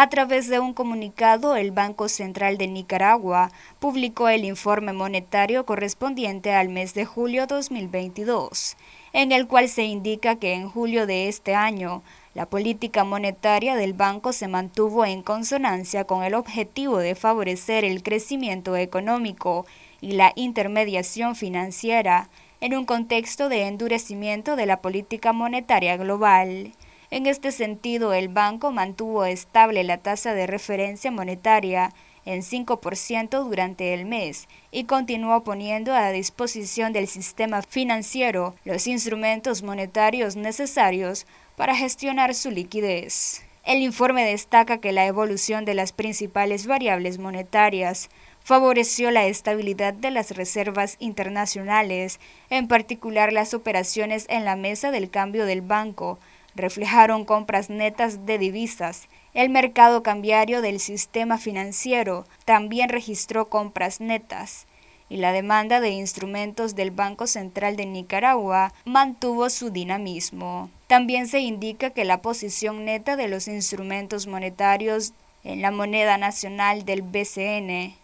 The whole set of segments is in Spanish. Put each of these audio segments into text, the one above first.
A través de un comunicado, el Banco Central de Nicaragua publicó el informe monetario correspondiente al mes de julio 2022, en el cual se indica que en julio de este año, la política monetaria del banco se mantuvo en consonancia con el objetivo de favorecer el crecimiento económico y la intermediación financiera en un contexto de endurecimiento de la política monetaria global. En este sentido, el banco mantuvo estable la tasa de referencia monetaria en 5% durante el mes y continuó poniendo a disposición del sistema financiero los instrumentos monetarios necesarios para gestionar su liquidez. El informe destaca que la evolución de las principales variables monetarias favoreció la estabilidad de las reservas internacionales, en particular las operaciones en la mesa del cambio del banco, reflejaron compras netas de divisas. El mercado cambiario del sistema financiero también registró compras netas y la demanda de instrumentos del Banco Central de Nicaragua mantuvo su dinamismo. También se indica que la posición neta de los instrumentos monetarios en la moneda nacional del BCN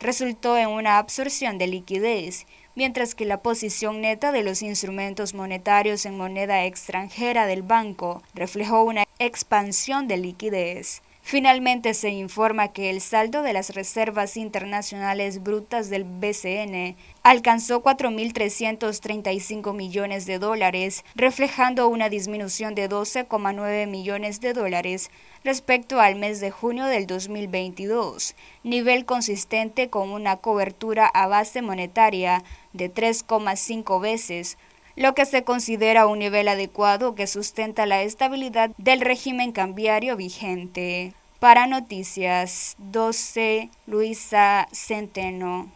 resultó en una absorción de liquidez, mientras que la posición neta de los instrumentos monetarios en moneda extranjera del banco reflejó una expansión de liquidez. Finalmente se informa que el saldo de las reservas internacionales brutas del BCN alcanzó 4.335 millones de dólares, reflejando una disminución de 12,9 millones de dólares respecto al mes de junio del 2022, nivel consistente con una cobertura a base monetaria de 3,5 veces lo que se considera un nivel adecuado que sustenta la estabilidad del régimen cambiario vigente. Para Noticias 12, Luisa Centeno.